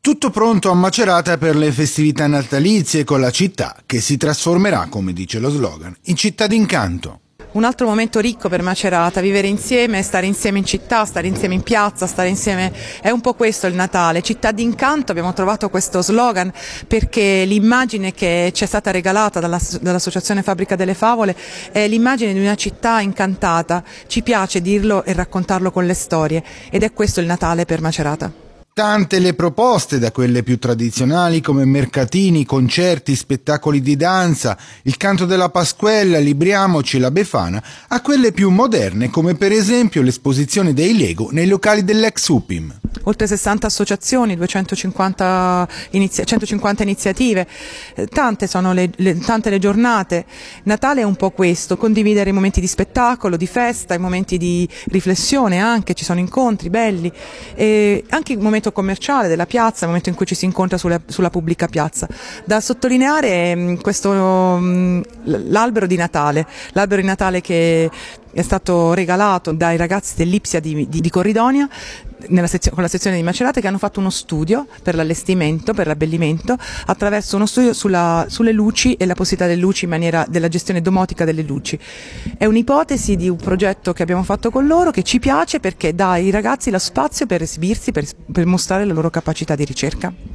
Tutto pronto a Macerata per le festività natalizie con la città che si trasformerà, come dice lo slogan, in città d'incanto. Un altro momento ricco per Macerata, vivere insieme, stare insieme in città, stare insieme in piazza, stare insieme, è un po' questo il Natale. Città d'incanto, abbiamo trovato questo slogan perché l'immagine che ci è stata regalata dall'Associazione Fabbrica delle Favole è l'immagine di una città incantata. Ci piace dirlo e raccontarlo con le storie ed è questo il Natale per Macerata. Tante le proposte, da quelle più tradizionali come mercatini, concerti, spettacoli di danza, il canto della Pasquella, Libriamoci, la Befana, a quelle più moderne come per esempio l'esposizione dei Lego nei locali dell'ex Upim oltre 60 associazioni, 250 inizia 150 iniziative, eh, tante sono le, le, tante le giornate. Natale è un po' questo, condividere i momenti di spettacolo, di festa, i momenti di riflessione anche, ci sono incontri belli, e anche il momento commerciale della piazza, il momento in cui ci si incontra sulla, sulla pubblica piazza. Da sottolineare mm, questo, mm, l'albero di Natale, l'albero di Natale che è stato regalato dai ragazzi dell'Ipsia di, di, di Corridonia con la sezione di Macerate che hanno fatto uno studio per l'allestimento, per l'abbellimento, attraverso uno studio sulla, sulle luci e la possibilità delle luci in maniera della gestione domotica delle luci. È un'ipotesi di un progetto che abbiamo fatto con loro che ci piace perché dà ai ragazzi lo spazio per esibirsi, per, per mostrare la loro capacità di ricerca.